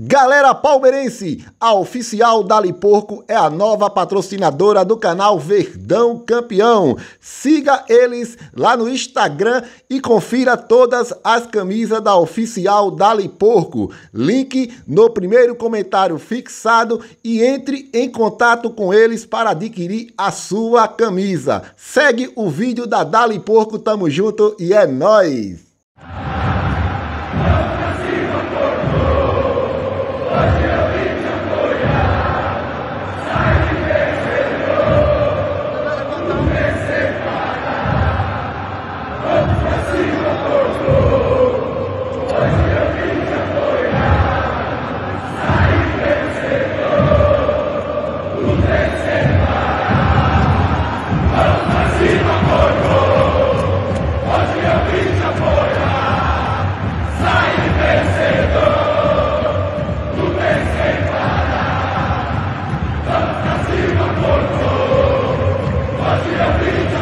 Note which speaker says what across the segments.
Speaker 1: Galera palmeirense, a oficial Dali Porco é a nova patrocinadora do canal Verdão Campeão. Siga eles lá no Instagram e confira todas as camisas da oficial Dali Porco. Link no primeiro comentário fixado e entre em contato com eles para adquirir a sua camisa. Segue o vídeo da Dali Porco, tamo junto e é nós. Yes,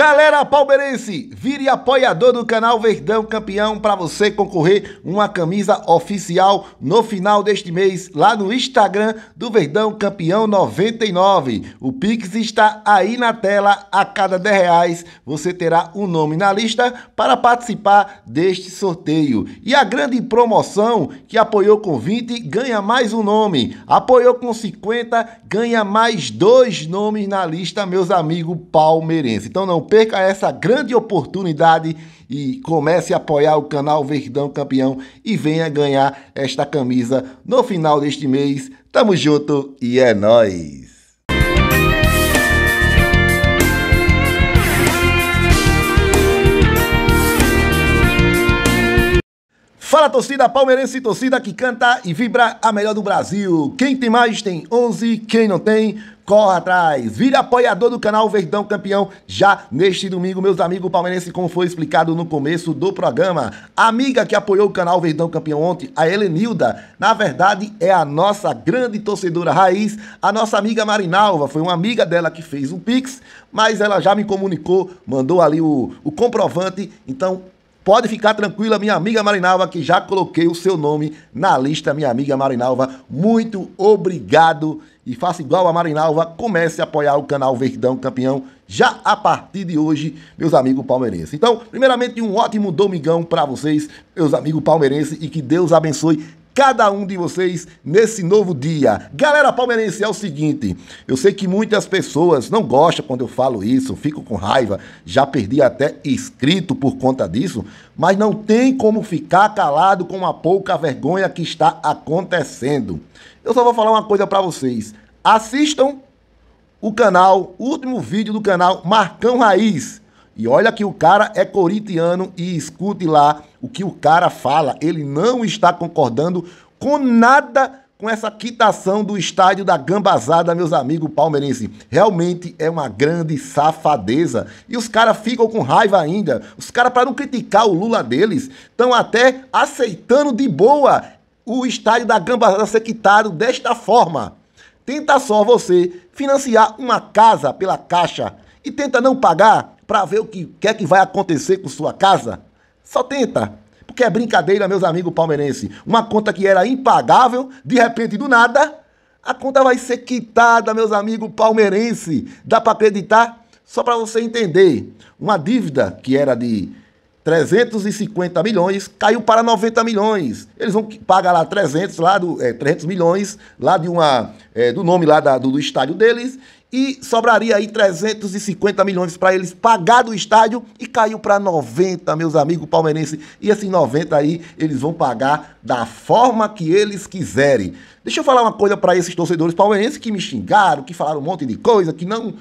Speaker 1: Galera palmeirense, vire apoiador do canal Verdão Campeão para você concorrer uma camisa oficial no final deste mês lá no Instagram do Verdão Campeão 99. O Pix está aí na tela. A cada 10 reais você terá um nome na lista para participar deste sorteio. E a grande promoção que apoiou com 20 ganha mais um nome. Apoiou com 50 ganha mais dois nomes na lista, meus amigos palmeirenses. Então não perca essa grande oportunidade e comece a apoiar o canal Verdão Campeão e venha ganhar esta camisa no final deste mês. Tamo junto e é nós. Fala torcida palmeirense, torcida que canta e vibra a melhor do Brasil. Quem tem mais tem 11, quem não tem, corre atrás. Vira apoiador do canal Verdão Campeão já neste domingo, meus amigos palmeirenses, como foi explicado no começo do programa. A amiga que apoiou o canal Verdão Campeão ontem, a Helenilda, na verdade é a nossa grande torcedora raiz, a nossa amiga Marinalva. Foi uma amiga dela que fez o Pix, mas ela já me comunicou, mandou ali o, o comprovante. Então, Pode ficar tranquila, minha amiga Marinalva, que já coloquei o seu nome na lista, minha amiga Marinalva. Muito obrigado e faça igual a Marinalva, comece a apoiar o canal Verdão Campeão já a partir de hoje, meus amigos palmeirenses. Então, primeiramente, um ótimo domingão para vocês, meus amigos palmeirenses, e que Deus abençoe cada um de vocês nesse novo dia. Galera palmeirense, é o seguinte: eu sei que muitas pessoas não gostam quando eu falo isso, fico com raiva, já perdi até inscrito por conta disso, mas não tem como ficar calado com a pouca vergonha que está acontecendo. Eu só vou falar uma coisa para vocês: assistam o canal, o último vídeo do canal Marcão Raiz. E olha que o cara é corintiano e escute lá o que o cara fala. Ele não está concordando com nada com essa quitação do estádio da Gambazada, meus amigos palmeirenses. Realmente é uma grande safadeza. E os caras ficam com raiva ainda. Os caras, para não criticar o Lula deles, estão até aceitando de boa o estádio da Gambazada ser quitado desta forma. Tenta só você financiar uma casa pela Caixa e tenta não pagar para ver o que, quer é que vai acontecer com sua casa? Só tenta. Porque é brincadeira, meus amigos palmeirenses. Uma conta que era impagável, de repente, do nada, a conta vai ser quitada, meus amigos palmeirenses. Dá para acreditar? Só para você entender. Uma dívida que era de 350 milhões caiu para 90 milhões. Eles vão pagar lá 300, lá do, é, 300 milhões lá de uma é, do nome lá da, do, do estádio deles e sobraria aí 350 milhões para eles pagar do estádio e caiu para 90, meus amigos palmeirenses. E esses 90 aí eles vão pagar da forma que eles quiserem. Deixa eu falar uma coisa para esses torcedores palmeirenses que me xingaram, que falaram um monte de coisa, que não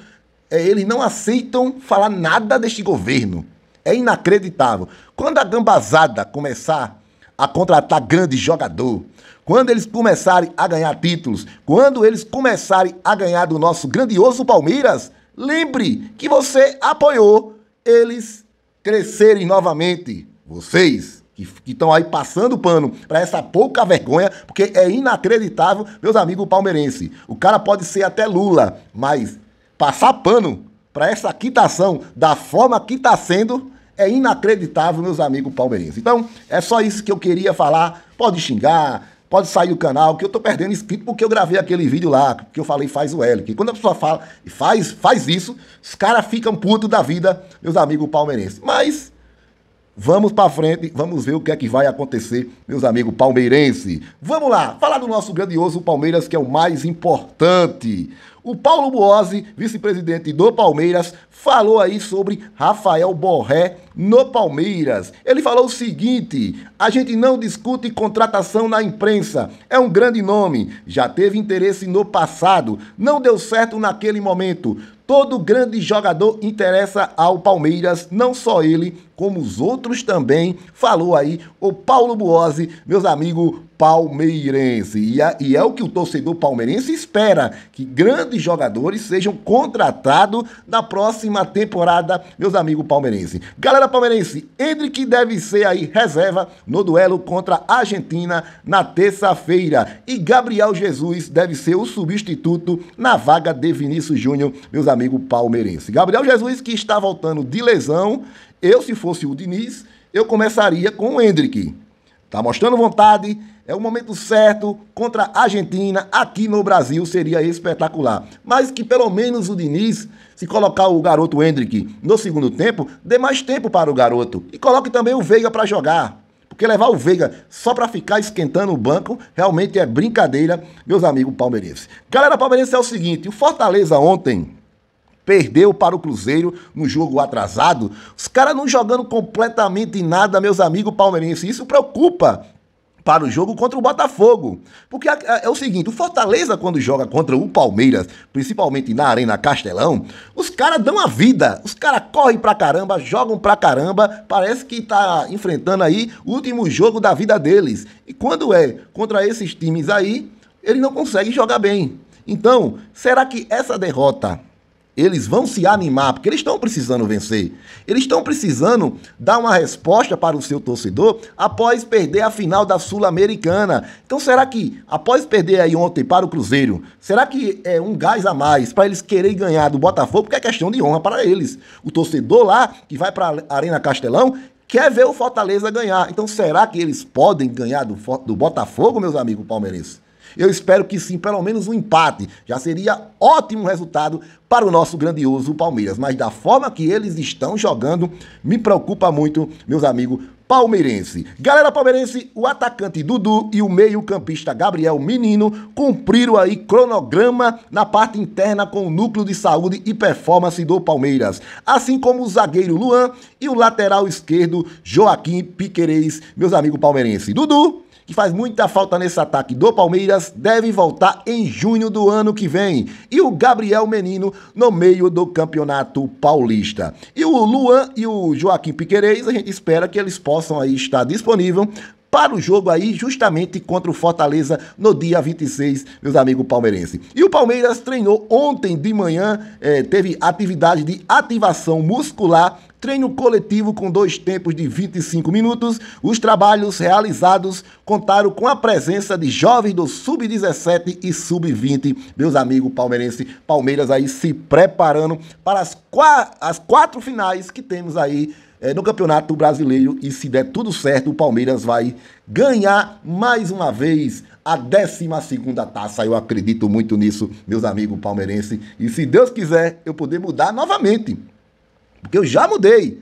Speaker 1: é, eles não aceitam falar nada deste governo. É inacreditável. Quando a gambazada começar a contratar grande jogador. Quando eles começarem a ganhar títulos, quando eles começarem a ganhar do nosso grandioso Palmeiras, lembre que você apoiou eles crescerem novamente. Vocês que estão aí passando pano para essa pouca vergonha, porque é inacreditável, meus amigos palmeirenses. O cara pode ser até Lula, mas passar pano para essa quitação da forma que está sendo é inacreditável, meus amigos palmeirenses. Então, é só isso que eu queria falar. Pode xingar, pode sair o canal, que eu tô perdendo inscrito porque eu gravei aquele vídeo lá, que eu falei faz o L. Que quando a pessoa fala e faz, faz isso, os caras ficam putos da vida, meus amigos palmeirenses. Mas vamos para frente, vamos ver o que é que vai acontecer, meus amigos palmeirenses. Vamos lá, falar do nosso grandioso Palmeiras, que é o mais importante. O Paulo Boazzi, vice-presidente do Palmeiras, falou aí sobre Rafael Borré no Palmeiras. Ele falou o seguinte: a gente não discute contratação na imprensa. É um grande nome, já teve interesse no passado, não deu certo naquele momento. Todo grande jogador interessa ao Palmeiras, não só ele, como os outros também, falou aí o Paulo Buozzi, meus amigos palmeirense. E, e é o que o torcedor palmeirense espera, que grandes jogadores sejam contratados na próxima temporada, meus amigos palmeirense. Galera palmeirense, Hendrick deve ser aí reserva no duelo contra a Argentina na terça-feira. E Gabriel Jesus deve ser o substituto na vaga de Vinícius Júnior, meus amigos palmeirense. Gabriel Jesus que está voltando de lesão eu, se fosse o Diniz, eu começaria com o Hendrick. Tá mostrando vontade, é o momento certo contra a Argentina aqui no Brasil, seria espetacular. Mas que pelo menos o Diniz, se colocar o garoto Hendrick no segundo tempo, dê mais tempo para o garoto e coloque também o Veiga para jogar. Porque levar o Veiga só para ficar esquentando o banco realmente é brincadeira, meus amigos palmeirenses. Galera palmeirense é o seguinte, o Fortaleza ontem perdeu para o Cruzeiro no jogo atrasado. Os caras não jogando completamente nada, meus amigos palmeirenses. Isso preocupa para o jogo contra o Botafogo. Porque é o seguinte, o Fortaleza quando joga contra o Palmeiras, principalmente na Arena Castelão, os caras dão a vida. Os caras correm pra caramba, jogam pra caramba, parece que tá enfrentando aí o último jogo da vida deles. E quando é contra esses times aí, ele não consegue jogar bem. Então, será que essa derrota eles vão se animar, porque eles estão precisando vencer. Eles estão precisando dar uma resposta para o seu torcedor após perder a final da Sul-Americana. Então, será que, após perder aí ontem para o Cruzeiro, será que é um gás a mais para eles quererem ganhar do Botafogo? Porque é questão de honra para eles. O torcedor lá, que vai para a Arena Castelão, quer ver o Fortaleza ganhar. Então, será que eles podem ganhar do, do Botafogo, meus amigos palmeirenses? Eu espero que sim, pelo menos um empate. Já seria ótimo resultado para o nosso grandioso Palmeiras. Mas da forma que eles estão jogando, me preocupa muito, meus amigos palmeirense. Galera palmeirense, o atacante Dudu e o meio-campista Gabriel Menino cumpriram aí cronograma na parte interna com o núcleo de saúde e performance do Palmeiras, assim como o zagueiro Luan e o lateral esquerdo Joaquim Piquerez, meus amigos palmeirenses. Dudu que faz muita falta nesse ataque do Palmeiras, deve voltar em junho do ano que vem. E o Gabriel Menino no meio do Campeonato Paulista. E o Luan e o Joaquim Piquerez, a gente espera que eles possam aí estar disponível para o jogo aí, justamente contra o Fortaleza no dia 26, meus amigos palmeirenses. E o Palmeiras treinou ontem de manhã, eh, teve atividade de ativação muscular treino coletivo com dois tempos de 25 minutos. Os trabalhos realizados contaram com a presença de jovens do sub-17 e sub-20. Meus amigos palmeirenses, Palmeiras aí se preparando para as, qua as quatro finais que temos aí é, no Campeonato Brasileiro. E se der tudo certo, o Palmeiras vai ganhar mais uma vez a 12 taça. Eu acredito muito nisso, meus amigos palmeirenses. E se Deus quiser, eu poder mudar novamente. Porque eu já mudei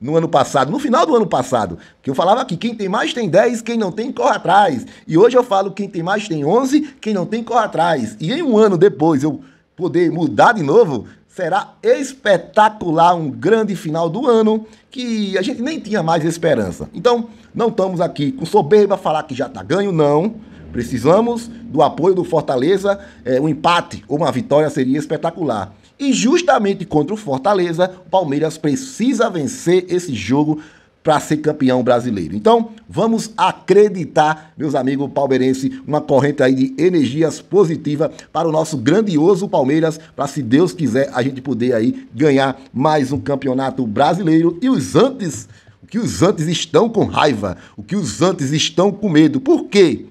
Speaker 1: no ano passado, no final do ano passado, que eu falava que quem tem mais tem 10, quem não tem corre atrás. E hoje eu falo quem tem mais tem 11, quem não tem corre atrás. E em um ano depois eu poder mudar de novo, será espetacular, um grande final do ano que a gente nem tinha mais esperança. Então, não estamos aqui com soberba falar que já está ganho, não. Precisamos do apoio do Fortaleza. É, um empate ou uma vitória seria espetacular. E justamente contra o Fortaleza, o Palmeiras precisa vencer esse jogo para ser campeão brasileiro. Então, vamos acreditar, meus amigos palmeirenses, uma corrente aí de energias positiva para o nosso grandioso Palmeiras, para se Deus quiser a gente poder aí ganhar mais um campeonato brasileiro e os antes, o que os antes estão com raiva, o que os antes estão com medo. Por quê?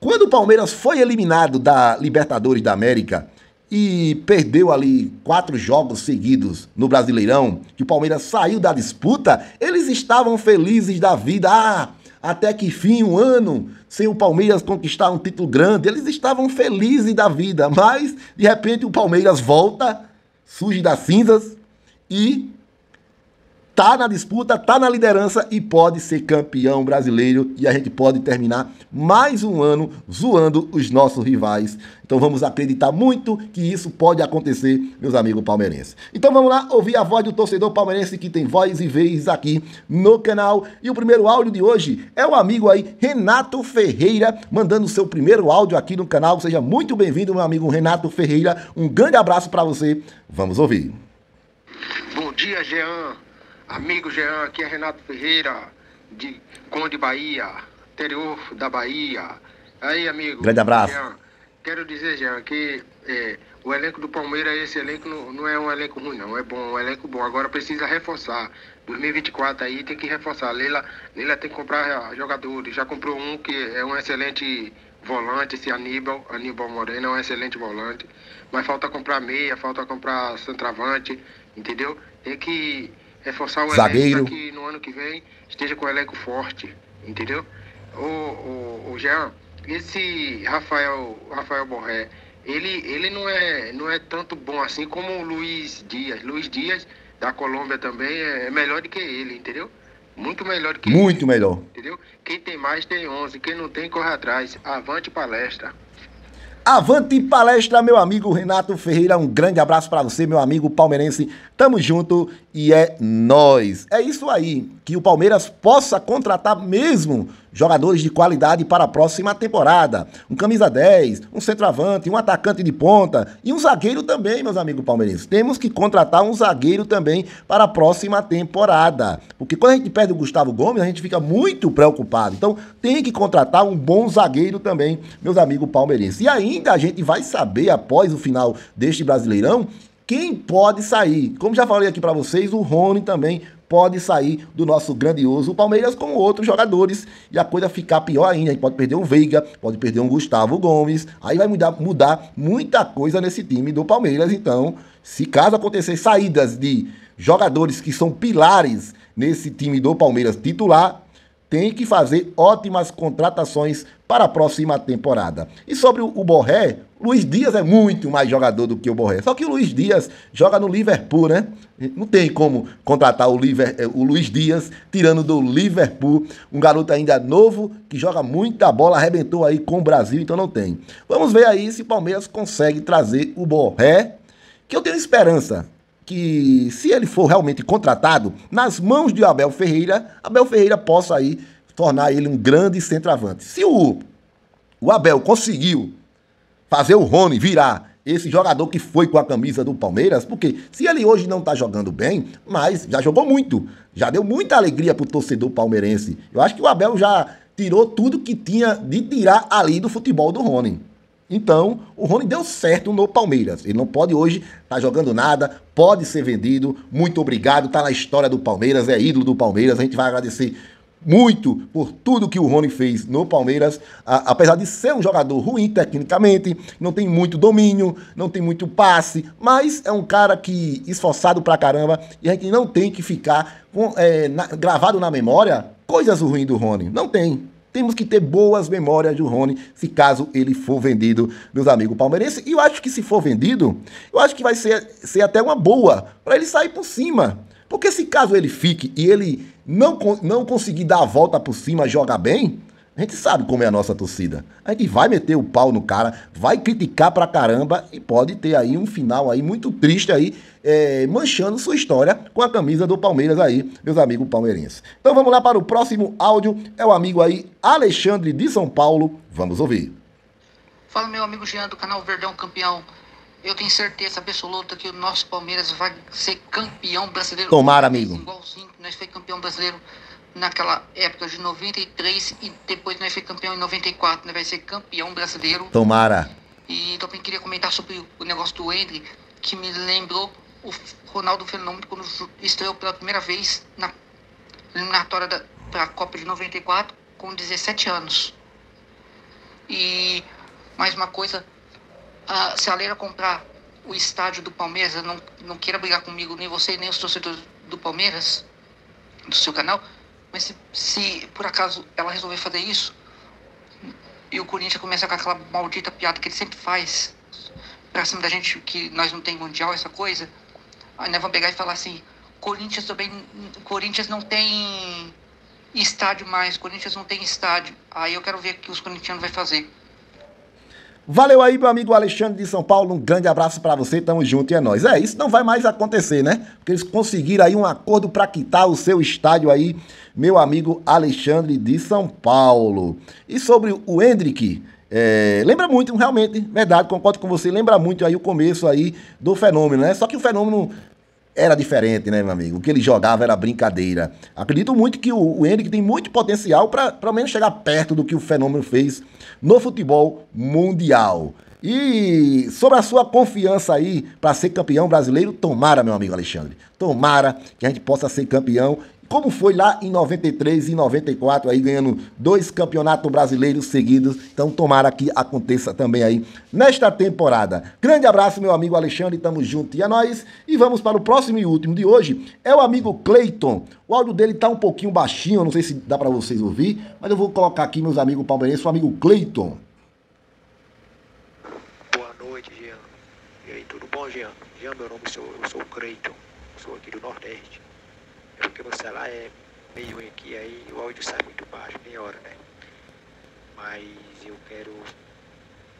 Speaker 1: Quando o Palmeiras foi eliminado da Libertadores da América, e perdeu ali quatro jogos seguidos no Brasileirão, que o Palmeiras saiu da disputa, eles estavam felizes da vida. Ah, até que fim, um ano, sem o Palmeiras conquistar um título grande, eles estavam felizes da vida, mas de repente o Palmeiras volta, surge das cinzas e tá na disputa, tá na liderança e pode ser campeão brasileiro e a gente pode terminar mais um ano zoando os nossos rivais. Então vamos acreditar muito que isso pode acontecer, meus amigos palmeirenses. Então vamos lá ouvir a voz do torcedor palmeirense que tem voz e vez aqui no canal. E o primeiro áudio de hoje é o amigo aí Renato Ferreira mandando o seu primeiro áudio aqui no canal. Seja muito bem-vindo, meu amigo Renato Ferreira. Um grande abraço para você. Vamos ouvir.
Speaker 2: Bom dia, Jean. Amigo Jean, aqui é Renato Ferreira, de Conde Bahia, interior da Bahia. Aí, amigo. Grande abraço. Jean, quero dizer, Jean, que é, o elenco do Palmeiras, esse elenco não, não, é um elenco ruim, não. É bom, um elenco bom. Agora precisa reforçar. 2024 aí tem que reforçar. Leila, Leila tem que comprar jogadores. Já comprou um que é um excelente volante, esse Aníbal, Aníbal Moreno é um excelente volante. Mas falta comprar meia, falta comprar centroavante, entendeu? Tem que reforçar o zagueiro. que no ano que vem esteja com o elenco forte, entendeu? O, o, o Jean, esse Rafael, Rafael Borré, ele, ele não, é, não é tanto bom assim como o Luiz Dias. Luiz Dias, da Colômbia também, é, é melhor do que ele, entendeu? Muito melhor do
Speaker 1: que Muito ele, melhor. Entendeu?
Speaker 2: Quem tem mais tem 11, quem não tem corre atrás. Avante palestra.
Speaker 1: Avante palestra, meu amigo Renato Ferreira. Um grande abraço para você, meu amigo palmeirense. Tamo junto e é nós. É isso aí, que o Palmeiras possa contratar mesmo jogadores de qualidade para a próxima temporada. Um camisa 10, um centroavante, um atacante de ponta e um zagueiro também, meus amigos palmeirenses. Temos que contratar um zagueiro também para a próxima temporada. Porque quando a gente perde o Gustavo Gomes, a gente fica muito preocupado. Então, tem que contratar um bom zagueiro também, meus amigos palmeirenses. E aí ainda a gente vai saber após o final deste Brasileirão quem pode sair. Como já falei aqui para vocês, o Rony também pode sair do nosso grandioso Palmeiras com outros jogadores e a coisa ficar pior ainda. A gente pode perder um Veiga, pode perder um Gustavo Gomes. Aí vai mudar, mudar muita coisa nesse time do Palmeiras. Então, se caso acontecer saídas de jogadores que são pilares nesse time do Palmeiras titular, tem que fazer ótimas contratações para a próxima temporada. E sobre o Borré, Luiz Dias é muito mais jogador do que o Borré. Só que o Luiz Dias joga no Liverpool, né? Não tem como contratar o, Liver, eh, o Luiz Dias, tirando do Liverpool, um garoto ainda novo que joga muita bola, arrebentou aí com o Brasil, então não tem. Vamos ver aí se o Palmeiras consegue trazer o Borré, que eu tenho esperança que se ele for realmente contratado, nas mãos de Abel Ferreira, Abel Ferreira possa aí tornar ele um grande centroavante. Se o, o Abel conseguiu fazer o Rony virar esse jogador que foi com a camisa do Palmeiras, porque se ele hoje não está jogando bem, mas já jogou muito, já deu muita alegria para o torcedor palmeirense. Eu acho que o Abel já tirou tudo que tinha de tirar ali do futebol do Rony. Então, o Rony deu certo no Palmeiras. Ele não pode hoje estar tá jogando nada, pode ser vendido. Muito obrigado, está na história do Palmeiras, é ídolo do Palmeiras. A gente vai agradecer muito por tudo que o Rony fez no Palmeiras, a, apesar de ser um jogador ruim tecnicamente, não tem muito domínio, não tem muito passe, mas é um cara que esforçado pra caramba e a gente não tem que ficar com, é, na, gravado na memória coisas ruins do Rony, não tem. Temos que ter boas memórias do Rony, se caso ele for vendido, meus amigos palmeirenses. E eu acho que se for vendido, eu acho que vai ser, ser até uma boa para ele sair por cima. Porque se caso ele fique e ele não, não conseguir dar a volta por cima, jogar bem, a gente sabe como é a nossa torcida. A gente vai meter o pau no cara, vai criticar pra caramba e pode ter aí um final aí muito triste aí, é, manchando sua história com a camisa do Palmeiras aí, meus amigos palmeirenses. Então vamos lá para o próximo áudio. É o amigo aí, Alexandre de São Paulo. Vamos ouvir.
Speaker 3: Fala meu amigo Jean do canal Verdão Campeão. Eu tenho certeza absoluta que o nosso Palmeiras vai ser campeão brasileiro. Tomara, amigo. Igualzinho, nós foi campeão brasileiro naquela época de 93 e depois nós foi campeão em 94, né? vai ser campeão brasileiro.
Speaker 1: Tomara. E também queria comentar sobre o negócio do Hendry, que me lembrou o
Speaker 3: Ronaldo Fenômeno quando estreou pela primeira vez na eliminatória para a Copa de 94 com 17 anos. E mais uma coisa, a, se a Leira comprar o estádio do Palmeiras, não, não queira brigar comigo, nem você, nem os torcedores do Palmeiras, do seu canal, mas se, se por acaso ela resolver fazer isso, e o Corinthians começa com aquela maldita piada que ele sempre faz pra cima da gente, que nós não tem mundial, essa coisa, aí nós vamos pegar e falar assim, Corinthians também. Corinthians não tem estádio mais, Corinthians não tem estádio. Aí eu quero ver o que os corintianos vão fazer.
Speaker 1: Valeu aí, meu amigo Alexandre de São Paulo. Um grande abraço para você. Tamo junto e é nóis. É, isso não vai mais acontecer, né? Porque eles conseguiram aí um acordo para quitar o seu estádio aí, meu amigo Alexandre de São Paulo. E sobre o Hendrick. É, lembra muito, realmente, verdade, concordo com você, lembra muito aí o começo aí do fenômeno, né? Só que o fenômeno era diferente, né, meu amigo? O que ele jogava era brincadeira. Acredito muito que o, Henrique tem muito potencial para, pelo menos, chegar perto do que o fenômeno fez no futebol mundial. E sobre a sua confiança aí para ser campeão brasileiro, tomara, meu amigo Alexandre. Tomara que a gente possa ser campeão como foi lá em 93 e 94, aí ganhando dois campeonatos brasileiros seguidos. Então, tomara que aconteça também aí nesta temporada. Grande abraço, meu amigo Alexandre, tamo junto e a é nós. E vamos para o próximo e último de hoje. É o amigo Cleiton. O áudio dele tá um pouquinho baixinho, não sei se dá para vocês ouvir, mas eu vou colocar aqui, meus amigos palmeirenses, o amigo Cleiton. Boa
Speaker 2: noite, Jean. E aí, tudo bom, Jean? Jean, meu nome, eu sou, eu sou o Cleiton, sou aqui do Nordeste porque o lá é meio ruim aqui, aí o áudio sai muito baixo, meia hora, né? Mas eu quero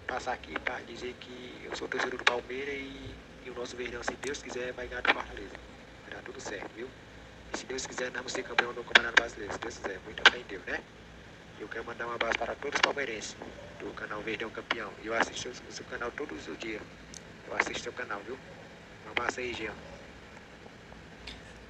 Speaker 2: passar aqui para dizer que eu sou terceiro do Palmeiras e, e, o nosso verdão, se Deus quiser, vai ganhar do Fortaleza. Vai dar tudo certo, viu? E se Deus quiser, nós vamos ser campeão do Campeonato Brasileiro, se Deus quiser. Muito bem Deus, né? Eu quero mandar um abraço para todos os palmeirenses do canal Verdão Campeão. Eu assisto o seu canal todos os dias. Eu assisto o seu canal, viu? Um abraço aí, Jean.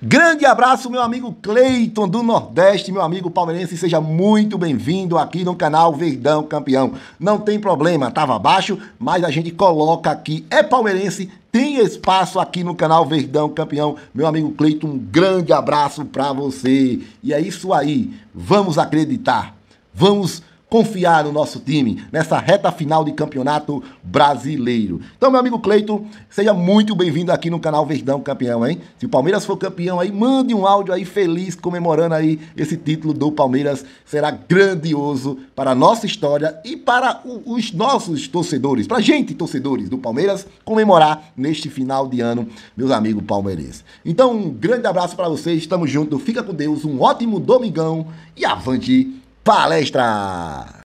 Speaker 1: Grande abraço, meu amigo Cleiton do Nordeste, meu amigo palmeirense, seja muito bem-vindo aqui no canal Verdão Campeão. Não tem problema, estava abaixo, mas a gente coloca aqui. É palmeirense, tem espaço aqui no canal Verdão Campeão. Meu amigo Cleiton, um grande abraço para você. E é isso aí, vamos acreditar, vamos acreditar confiar no nosso time nessa reta final de campeonato brasileiro. Então, meu amigo Cleito, seja muito bem-vindo aqui no canal Verdão Campeão, hein? Se o Palmeiras for campeão aí, mande um áudio aí feliz comemorando aí esse título do Palmeiras. Será grandioso para a nossa história e para os nossos torcedores, para a gente, torcedores do Palmeiras, comemorar neste final de ano, meus amigos palmeirenses. Então, um grande abraço para vocês, estamos juntos, fica com Deus, um ótimo domingão e avante palestra.